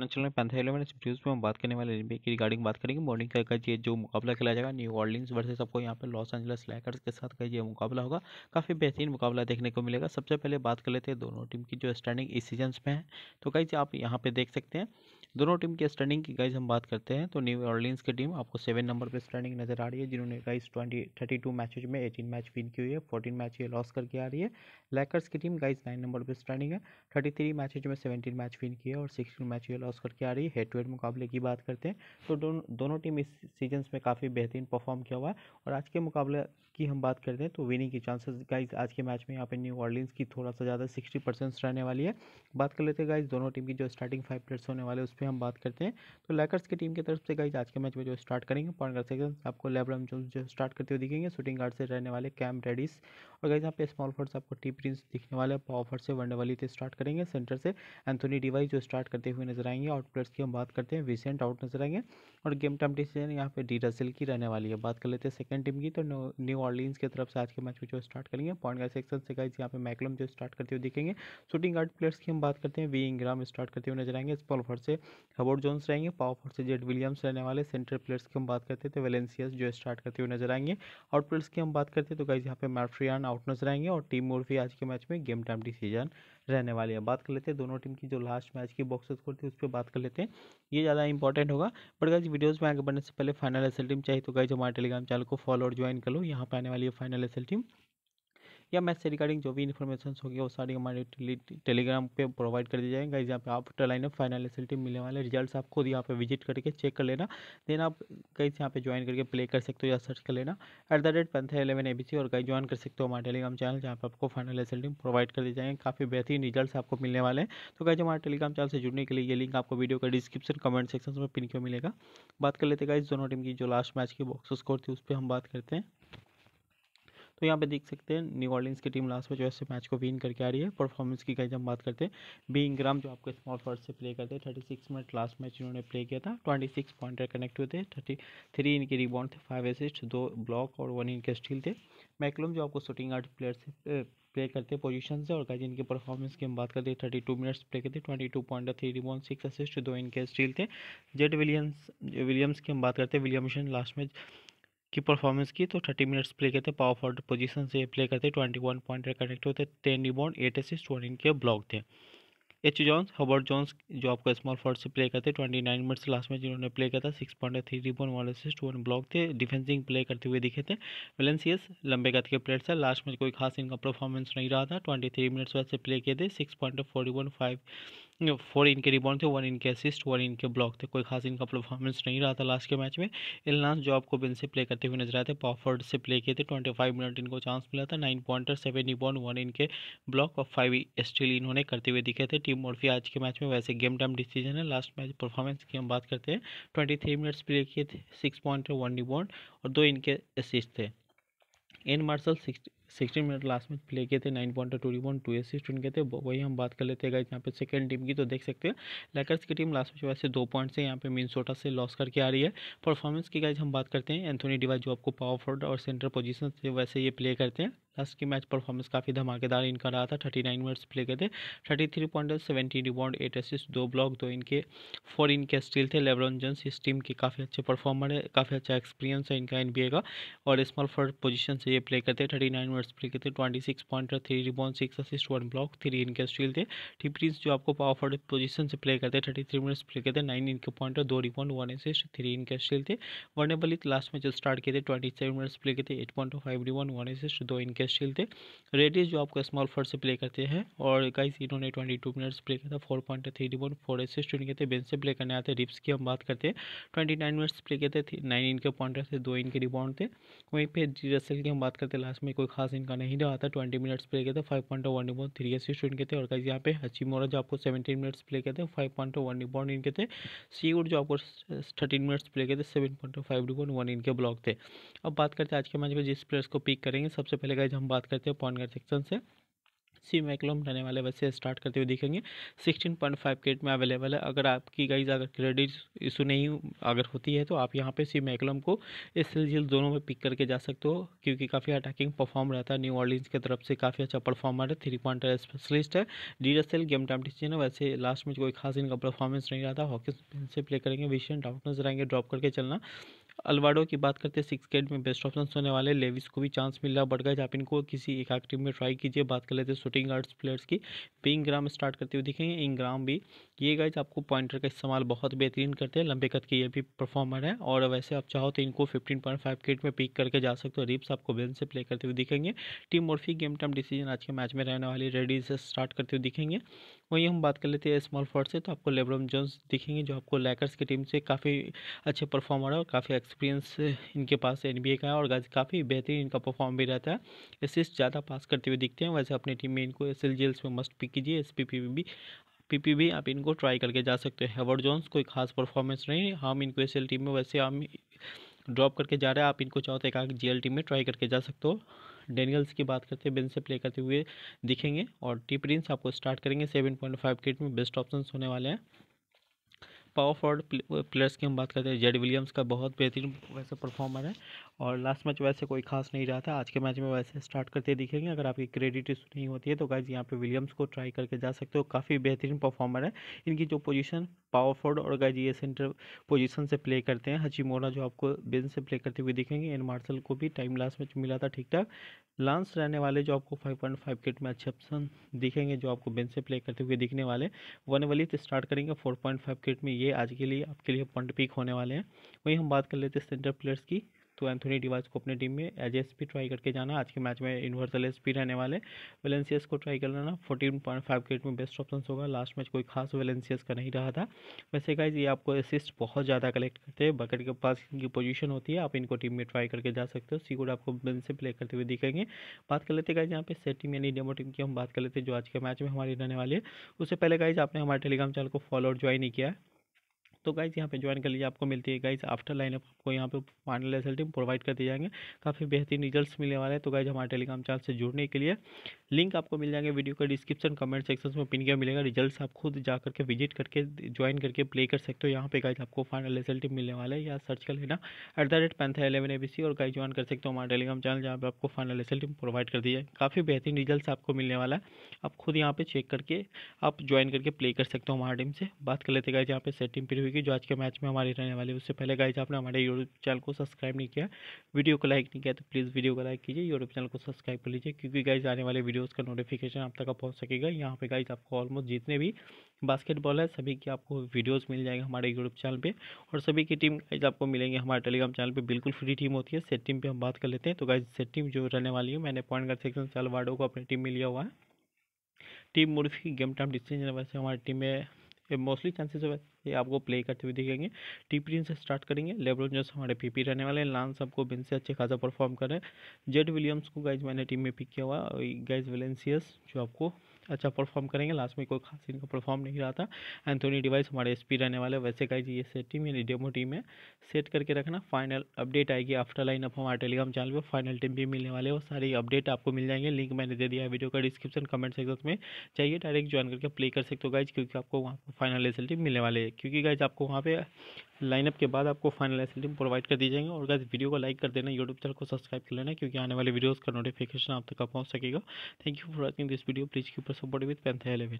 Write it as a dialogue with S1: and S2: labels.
S1: अपना channel panther eleven इस में हम बात करने वाले एनबीए की रिगार्डिंग बात करेंगे मॉर्निंग का ये जो मुकाबला खेला जाएगा न्यू ऑर्लिंग्स वर्सेस आपको यहाँ पे लॉस एंजल्स लैकर्स के साथ का ये मुकाबला होगा काफ़ी बेहतरीन मुकाबला देखने को मिलेगा सबसे पहले बात कर लेते हैं दोनों टीम की जो स्टैंडिंग इस सीजन में है तो कहीं आप यहाँ पर देख सकते हैं दोनों टीम के स्टैंडिंग की गाइज हम बात करते हैं तो न्यू ऑर्लियंस की टीम आपको सेवन नंबर पर स्टैंडिंग नजर आ रही है जिन्होंने guys twenty thirty two matches में एटीन मैच विन की हुई है फोर्टीन मैच ये लॉस करके आ रही है लैकर्स की टीम गाइज नाइन नंबर पर स्टैंडिंग है थर्टी थ्री मैचेज में सेवेंटीन मैच विन किया और सिक्सटीन मैच ये लॉस करके आ रही है हेड टू हेड मुकाबले की बात करते हैं तो दोनों टीम इस सीजन में काफ़ी बेहतरीन परफॉर्म किया हुआ है और आज के मुकाबले की हम बात करते हैं तो विनिंग की चांसेस गाइज आज के मैच में यहाँ पे न्यू ऑर्लियंस की थोड़ा सा ज़्यादा सिक्सटी परसेंट्स रहने वाली है बात कर लेते हैं गाइज दोनों टीम की जो स्टार्टिंग फाइव प्लेयर्स होने वाले उस पे हम बात करते हैं तो लैकर्स की टीम की तरफ से गाइज आज के मैच में जो स्टार्ट करेंगे पॉइंट सेकंड आपको लेब्रम जो जो स्टार्ट करते हुए दिखेंगे शूटिंग गार्ड से रहने वाले कैम रेडिस और गई यहाँ पे स्मॉल फोर्स आपको टी प्रिंस दिखने वाले पावर से वनडे वाली स्टार्ट करेंगे सेंटर से एंथोनी डिवाइस जो स्टार्ट करते हुए नजर आएंगे आउट प्लेयर्स की हम बात करते हैं रिसेंट आउट नजर आएंगे और गेम टाइम डिसीजन यहाँ पे डी रसिल की रहने वाली है बात कर लेते हैं सेकंड टीम की तो न्यू ऑर्लिन की तरफ से आज के मैच में जो स्टार्ट करेंगे पॉइंट गार्ड सेक्शन से गई यहाँ पे मैकलम जो स्टार्ट करते हुए दिखेंगे शूटिंग गार्ड प्लेयर्स की हम बात करते हैं वी इंग्राम स्टार्ट करते हुए नजर आएंगे स्पॉलफर से हबोर्ड जोन्स रहेंगे पावर फोर्ड से जेड विलियम्स रहने वाले सेंटर प्लेयर्स की हम बात करते हैं तो वेलेंसियस जो स्टार्ट करते हुए नजर आएंगे आउट प्लेयर्स की हम बात करते हैं तो गाइज यहाँ पे मैट्रियान आउट नजर आएंगे और टीम मोर्फी आज के मैच में गेम टाइम डिसीजन रहने वाली है बात कर लेते हैं दोनों टीम की जो लास्ट मैच की बॉक्स स्कोर थी उस पर बात कर लेते हैं ये ज़्यादा इंपॉर्टेंट होगा बट गाइज वीडियोज़ में आगे बढ़ने से पहले फाइनल एस टीम चाहिए तो गाइज हमारे टेलीग्राम चैनल को फॉलो और ज्वाइन कर लो यहाँ पर आने वाली है फाइनल एसल टीम या मैथ से रिगार्डिंग जो भी इन्फॉर्मेशन होगी वो सारी हमारे टेलीग्राम पे प्रोवाइड कर दी जाएंगे यहाँ पे आप लाइन ऑफ फाइनल एसएलटी मिलने वाले रिजल्ट्स आप खुद यहाँ पे विजिट करके चेक कर लेना देन आप कहीं से यहाँ पे ज्वाइन करके प्ले कर सकते हो या सर्च कर लेना एट द रेट पंथे एलेवन ए और कहीं ज्वाइन कर सकते हो हमारे टेलीग्राम चैनल जहाँ पर आपको फाइनल एस प्रोवाइड कर दी जाएंगे काफ़ी बेहतरीन रिजल्ट आपको मिलने वाले हैं तो कहीं हमारे टेलीग्राम चैनल से जुड़ने के लिए ये लिंक आपको वीडियो का डिस्क्रिप्शन कमेंट सेक्शन में पिन क्यों मिलेगा बात कर लेते गाइज दोनों टीम की जो लास्ट मैच की बॉक्स स्कोर थी उस पर हम बात करते हैं तो यहाँ पे देख सकते हैं न्यू ऑर्लिंग्स की टीम लास्ट में जो है मैच को विन करके आ रही है परफॉर्मेंस की कहीं हम बात करते हैं बी इंग्राम जो आपको स्मॉल फर्स्ट से प्ले करते हैं thirty six minute last match इन्होंने प्ले किया था ट्वेंटी सिक्स पॉइंटर कनेक्ट हुए थे थर्टी थ्री इनके रिबॉन्ड थे फाइव असिस्ट दो ब्लॉक और वन इनके स्टील थे मैकलम जो आपको शूटिंग आर्ट प्लेयर से प्ले करते हैं पोजीशन से और कहीं इनके परफॉर्मेंस की हम बात करते हैं थर्टी टू मिनट्स प्ले करते twenty two point three rebound six assist दो इनके स्टील थे जेड विलियम्स विलियम्स की हम बात करते हैं विलियमशन लास्ट मैच की परफॉर्मेंस की तो थर्टी मिनट्स प्ले करते पावर फॉर्ड पोजीशन से प्ले करते ट्वेंटी वन पॉइंट कनेक्ट होते ten rebound eight assist one इनके ब्लॉक थे एच जॉन्स हबर्ड जॉन्स जो आपका स्मॉल फॉर्ड से प्ले करते ट्वेंटी नाइन मिनट्स लास्ट में जिन्होंने प्ले किया था six point three rebound one assist one block थे डिफेंसिंग प्ले करते हुए दिखे थे वेलेंसियस लंबे गत के प्लेयर था लास्ट में कोई खास इनका परफॉर्मेंस नहीं रहा था ट्वेंटी थ्री मिनट्स वैसे प्ले किए थे six point forty one five four इनके रिबाउंड थे वन इनके असिस्ट वन इनके ब्लॉक थे कोई खास इनका परफॉर्मेंस नहीं रहा था लास्ट के मैच में इलनास जो आपको बिन से प्ले करते हुए नजर आए थे पॉफर्ड से प्ले किए थे ट्वेंटी फाइव मिनट इनको चांस मिला था nine pointer seven rebound one इनके ब्लॉक और फाइव स्टिल इन्होंने करते हुए दिखे थे टीम मोर्फी आज के मैच में वैसे गेम टाइम डिसीजन है लास्ट मैच परफॉर्मेंस की हम बात करते हैं ट्वेंटी थ्री मिनट्स प्ले किए थे सिक्स पॉइंटर वन रिबाउंड और दो इनके असिस्ट थे N Marshall six sixteen minute last में प्ले किए थे nine point two rebound two assist उनके थे वही हम बात कर लेते हैं यहाँ पे सेकंड टीम की तो देख सकते हैं लेकर्स की टीम लास्ट में वैसे दो पॉइंट से यहाँ पे मिनसोटा से लॉस करके आ रही है परफॉर्मेंस की गाइज हम बात करते हैं एंथोनी डिवाइस जो आपको पावर और सेंटर पोजिशन से वैसे ये प्ले करते हैं लास्ट की मैच परफॉर्मेंस काफ़ी धमाकेदार इनका रहा था थर्टी नाइन मिनट्स प्ले करते thirty three point seventy rebound eight assist दो ब्लॉक दो इनके फोर इनके स्टील थे लेबरन जोन्स इस टीम के काफ़ी अच्छे परफॉर्मर है काफ़ी अच्छा एक्सपीरियंस है इनका एन का और स्मॉल फॉर्ड पोजिशन से ये प्ले करते थर्टी नाइन इनवर्स प्ले किए थे twenty six point three rebound six assist one block three इनके स्टील थे टी प्रिंस जो आपको पावर फॉर्ड पोजीशन से प्ले करते थर्टी थ्री मिनट्स प्ले करते नाइन इनके पॉइंट दो रिबॉन वन असिस्ट थ्री इनके स्टील थे वर्नेबल लास्ट मैच स्टार्ट किए थे ट्वेंटी सेवन मिनट्स प्ले करते eight point five rebound one assist दो इनके स्टील थे रेडिस जो आपको स्मॉल फोर से प्ले करते हैं और कई इन्होंने ट्वेंटी टू मिनट्स प्ले किया था four point three rebound four assist इनके थे बेंच से प्ले करने आते रिप्स की हम बात करते हैं ट्वेंटी नाइन मिनट्स प्ले किए थे नाइन इनके पॉइंटर थे दो इनके रिबॉन्ड थे वहीं पर जी रसल की हम बात करते हैं लास्ट में कोई खास पास इनका नहीं रहा था ट्वेंटी मिनट्स प्ले किया था five point one rebound three assist इनके थे और कहीं यहाँ पे हची मोरा जो आपको सेवेंटीन मिनट्स प्ले किया था फाइव पॉइंट वन रिबाउंड इनके थे सीवुड जो आपको थर्टीन मिनट्स प्ले किए थे seven point five rebound one इनके ब्लॉक थे अब बात करते हैं आज के मैच में जिस प्लेयर्स को पिक करेंगे सबसे पहले कहीं हम बात करते हैं पॉइंट गार्ड सेक्शन से सी मैकलम रहने वाले बच्चे स्टार्ट करते हुए दिखेंगे सिक्सटीन पॉइंट फाइव केट में अवेलेबल है अगर आपकी गाइज अगर क्रेडिट इशू नहीं अगर होती है तो आप यहाँ पे सी मैकलम को एस एल दोनों में पिक करके जा सकते हो क्योंकि काफ़ी अटैकिंग परफॉर्म रहता है न्यू ऑर्लिन्स की तरफ से काफ़ी अच्छा परफॉर्मर है थ्री पॉइंट स्पेशलिस्ट है D S L game time टीचर है वैसे लास्ट में कोई खास इनका परफॉर्मेंस नहीं रहा था हॉकी से प्ले करेंगे विशन डाउटनेस रहेंगे ड्रॉप करके चलना अलवाडो की बात करते हैं सिक्स ग्रेड में बेस्ट ऑप्शन होने वाले लेविस को भी चांस मिल रहा बट गया आप इनको किसी एक आख टीम में ट्राई कीजिए बात कर लेते हैं शूटिंग गार्ड्स प्लेयर्स की इंग्राम स्टार्ट करते हुए दिखेंगे इंग्राम भी ये गाइज आपको पॉइंटर का इस्तेमाल बहुत बेहतरीन करते हैं लंबे कद के ये भी परफॉर्मर है और वैसे आप चाहो तो इनको फिफ्टीन पॉइंट फाइव केट में पिक करके जा सकते हो रिप्स आपको बेन से प्ले करते हुए दिखेंगे team Murphy game time decision आज के मैच में रहने वाली रेडी से स्टार्ट करते हुए दिखेंगे वहीं हम बात कर लेते हैं स्मॉल फॉर्ड से तो आपको लेब्रम जोन्स दिखेंगे जो आपको लैकर्स की टीम से काफ़ी अच्छे परफॉर्मर है और काफ़ी एक्सपीरियंस इनके पास एन का है और काफ़ी बेहतरीन इनका परफॉर्म भी रहता है असिस्ट ज़्यादा पास करते हुए दिखते हैं वैसे अपनी टीम में इनको एस एल में मस्ट पिक कीजिए एस भी पीपी भी आप इनको ट्राई करके जा सकते हैं हेवर्ड जोन्स कोई खास परफॉर्मेंस नहीं हम इनको एस टीम में वैसे हम ड्रॉप करके जा रहे हैं आप इनको चाहो तो एक आगे जी टीम में ट्राई करके जा सकते हो डेनियल्स की बात करते हैं बेन से प्ले करते हुए दिखेंगे और टी प्रिंस आपको स्टार्ट करेंगे सेवन पॉइंट फाइव किट में बेस्ट ऑप्शन होने वाले हैं पावर फॉर्ड प्लेयर्स की हम बात करते हैं जेड विलियम्स का बहुत बेहतरीन वैसे परफॉर्मर है और लास्ट मैच वैसे कोई खास नहीं रहा था आज के मैच में वैसे स्टार्ट करते दिखेंगे अगर आपकी क्रेडिट इशू नहीं होती है तो गाइज यहाँ पे विलियम्स को ट्राई करके जा सकते हो काफ़ी बेहतरीन परफॉर्मर है इनकी जो पोजीशन पावर फोर्ड और ये सेंटर पोजीशन से प्ले करते हैं हचीमोरा जो आपको बिन से प्ले करते हुए दिखेंगे एन मार्शल को भी टाइम लास्ट मैच मिला था ठीक ठाक लांस रहने वाले जो आपको 5.5 किट में अच्छे ऑप्शन दिखेंगे जो आपको बेंच से प्ले करते हुए दिखने वाले वन वाली तो स्टार्ट करेंगे 4.5 किट में ये आज के लिए आपके लिए पॉइंट पिक होने वाले हैं वहीं हम बात कर लेते हैं सेंटर प्लेयर्स की तो एंथोनी डिवाइस को अपने टीम में एज एस पी ट्राई करके जाना आज के मैच में यूनिवर्सल एस पी रहने वाले वेलेंसियस को ट्राई करना लेना फोर्टीन पॉइंट फाइव क्रिकेट में बेस्ट ऑप्शन होगा लास्ट मैच कोई खास वेलेंसियस का नहीं रहा था वैसे गाइज ये आपको असिस्ट बहुत ज़्यादा कलेक्ट करते हैं बकेट के पास इनकी पोजीशन होती है आप इनको टीम में ट्राई करके जा सकते हो सी गुड आपको बेंच से प्ले करते हुए दिखेंगे बात कर लेते गाइज यहाँ पे सेट टीम यानी डेमो टीम की हम बात कर लेते हैं जो आज के मैच में हमारी रहने वाली है उससे पहले गाइज आपने हमारे टेलीग्राम चैनल को फॉलो और ज्वाइन नहीं किया तो गाइज यहाँ पे ज्वाइन कर लीजिए आपको मिलती है गाइज आफ्टर लाइनअप आपको यहाँ पे फाइनल रिजल्ट प्रोवाइड कर दिए जाएंगे काफ़ी बेहतरीन रिजल्ट्स मिलने वाले हैं तो गाइज हमारे टेलीग्राम चैनल से जुड़ने के लिए लिंक आपको मिल जाएंगे वीडियो का डिस्क्रिप्शन कमेंट सेक्शन में पिन किया मिलेगा रिजल्ट आप खुद जा करके विजिट करके ज्वाइन करके प्ले कर सकते हो यहाँ पे गाइज आपको फाइनल रिजल्ट मिलने वाला है या सर्च कर लेना at the rate panther eleven A B C और गाइज ज्वाइन कर सकते हो हमारे टेलीग्राम चैनल जहाँ पर आपको फाइनल रिजल्ट प्रोवाइड कर दिए काफ़ी बेहतरीन रिजल्ट आपको मिलने वाला है आप खुद यहाँ पे चेक करके आप ज्वाइन करके प्ले कर सकते हो हमारे टीम से बात कर लेते गाइज यहाँ पे सेटिंग प्रीव्यू होगी जो आज के मैच में हमारी रहने वाली है उससे पहले गाइज आपने हमारे यूट्यूब चैनल को सब्सक्राइब नहीं किया वीडियो को लाइक नहीं किया तो प्लीज़ वीडियो को लाइक कीजिए यूट्यूब चैनल को सब्सक्राइब कर लीजिए क्योंकि गाइज आने वाले वीडियोज़ का नोटिफिकेशन आप तक पहुँच सकेगा यहाँ पर गाइज आपको ऑलमोस्ट जितने भी बास्केटबॉल है सभी की आपको वीडियोज़ मिल जाएंगे हमारे यूट्यूब चैनल पर और सभी की टीम गाइज आपको मिलेंगे हमारे टेलीग्राम चैनल पर बिल्कुल फ्री टीम होती है सेट टीम पर हम बात कर लेते हैं तो गाइज सेट टीम जो रहने वाली है मैंने पॉइंट गार्ड सेक्शन वार्डो को अपनी टीम में लिया हुआ है team Murphy game time decision वैसे हमारी टीम में मोस्टली चांसेस है ये आपको प्ले करते हुए दिखेंगे टी से स्टार्ट करेंगे लेब्रोन जो हमारे पीपी रहने वाले हैं लांस आपको बिन से अच्छे खासा परफॉर्म कर रहे हैं जेड विलियम्स को गाइज मैंने टीम में पिक किया हुआ गाइज वेलेंसियस जो आपको अच्छा परफॉर्म करेंगे लास्ट में कोई खास इनका परफॉर्म नहीं रहा था एंथोनी डिवाइस हमारे एस रहने वाले वैसे का ये सेट टीम यानी डेमो टीम है सेट करके रखना फाइनल अपडेट आएगी आफ्टर लाइन अप हमारे टेलीग्राम चैनल पर फाइनल टीम भी मिलने वाले और सारी अपडेट आपको मिल जाएंगे लिंक मैंने दे दिया वीडियो का डिस्क्रिप्शन कमेंट सेक्शन में चाहिए डायरेक्ट ज्वाइन करके प्ले कर सकते हो गाइज क्योंकि आपको वहाँ पर फाइनल रिजल्ट मिलने वाले हैं क्योंकि गाइज आपको वहाँ पर लाइनअप के बाद आपको फाइनल एसएलडी प्रोवाइड कर दी जाएंगे और अगर वीडियो को लाइक कर देना यूट्यूब चैनल को सब्सक्राइब कर लेना क्योंकि आने वाले वीडियोज़ का नोटिफिकेशन आप तक पहुंच सकेगा thank you for watching this video please ऊपर सपोर्ट विद पेंथ एलेवन